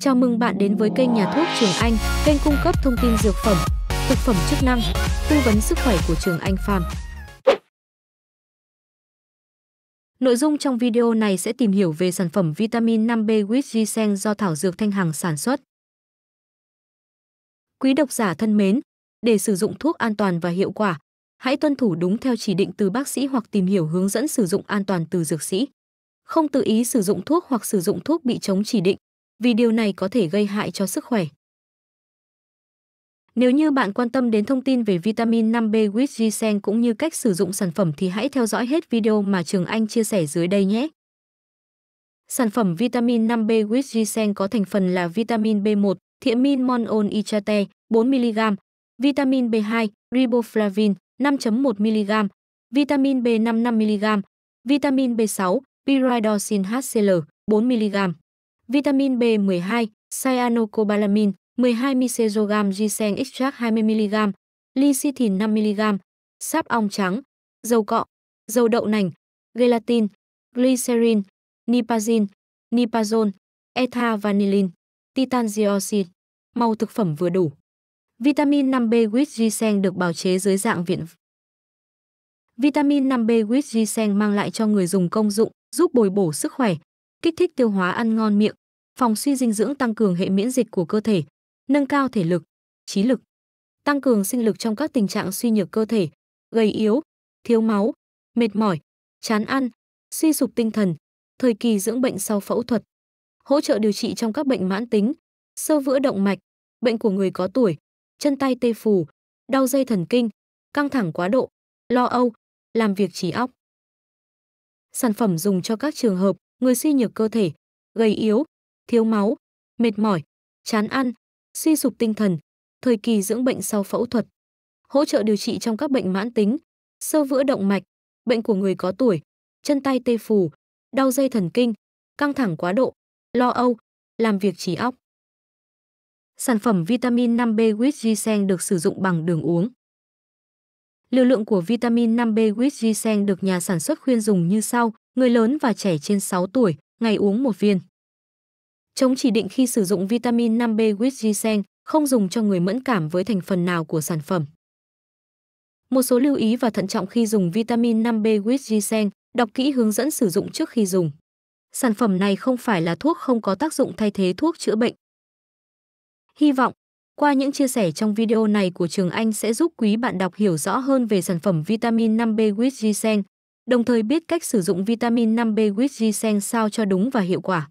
Chào mừng bạn đến với kênh Nhà thuốc Trường Anh, kênh cung cấp thông tin dược phẩm, thực phẩm chức năng, tư vấn sức khỏe của Trường Anh Farm. Nội dung trong video này sẽ tìm hiểu về sản phẩm vitamin 5B with ginseng do Thảo Dược Thanh Hằng sản xuất. Quý độc giả thân mến, để sử dụng thuốc an toàn và hiệu quả, hãy tuân thủ đúng theo chỉ định từ bác sĩ hoặc tìm hiểu hướng dẫn sử dụng an toàn từ dược sĩ. Không tự ý sử dụng thuốc hoặc sử dụng thuốc bị chống chỉ định vì điều này có thể gây hại cho sức khỏe. Nếu như bạn quan tâm đến thông tin về vitamin 5B with ginseng cũng như cách sử dụng sản phẩm thì hãy theo dõi hết video mà Trường Anh chia sẻ dưới đây nhé. Sản phẩm vitamin 5B with ginseng có thành phần là vitamin B1, thiamin monon ichate 4mg, vitamin B2, riboflavin 5.1mg, vitamin B5 5mg, vitamin B6, pyridoxine HCl 4mg. Vitamin B12, cyanocobalamin 12 mg ginseng extract 20 mg, lecithin 5 mg, sáp ong trắng, dầu cọ, dầu đậu nành, gelatin, glycerin, nipazin, nipazone, etha vanillin, titan dioxide. Màu thực phẩm vừa đủ. Vitamin 5B with ginseng được bào chế dưới dạng viện. Vitamin 5B with ginseng mang lại cho người dùng công dụng giúp bồi bổ sức khỏe, kích thích tiêu hóa ăn ngon miệng, phòng suy dinh dưỡng tăng cường hệ miễn dịch của cơ thể, nâng cao thể lực, trí lực, tăng cường sinh lực trong các tình trạng suy nhược cơ thể, gầy yếu, thiếu máu, mệt mỏi, chán ăn, suy sụp tinh thần, thời kỳ dưỡng bệnh sau phẫu thuật, hỗ trợ điều trị trong các bệnh mãn tính, sơ vữa động mạch, bệnh của người có tuổi, chân tay tê phù, đau dây thần kinh, căng thẳng quá độ, lo âu, làm việc trí óc. Sản phẩm dùng cho các trường hợp người suy nhược cơ thể, gầy yếu, thiếu máu, mệt mỏi, chán ăn, suy sụp tinh thần, thời kỳ dưỡng bệnh sau phẫu thuật. Hỗ trợ điều trị trong các bệnh mãn tính, sơ vữa động mạch, bệnh của người có tuổi, chân tay tê phù, đau dây thần kinh, căng thẳng quá độ, lo âu, làm việc trí óc. Sản phẩm vitamin 5B with ginseng được sử dụng bằng đường uống. Liều lượng của vitamin 5B with ginseng được nhà sản xuất khuyên dùng như sau, người lớn và trẻ trên 6 tuổi, ngày uống một viên chống chỉ định khi sử dụng vitamin 5B with ginseng, không dùng cho người mẫn cảm với thành phần nào của sản phẩm. Một số lưu ý và thận trọng khi dùng vitamin 5B with ginseng, đọc kỹ hướng dẫn sử dụng trước khi dùng. Sản phẩm này không phải là thuốc không có tác dụng thay thế thuốc chữa bệnh. Hy vọng, qua những chia sẻ trong video này của Trường Anh sẽ giúp quý bạn đọc hiểu rõ hơn về sản phẩm vitamin 5B with ginseng, đồng thời biết cách sử dụng vitamin 5B with ginseng sao cho đúng và hiệu quả.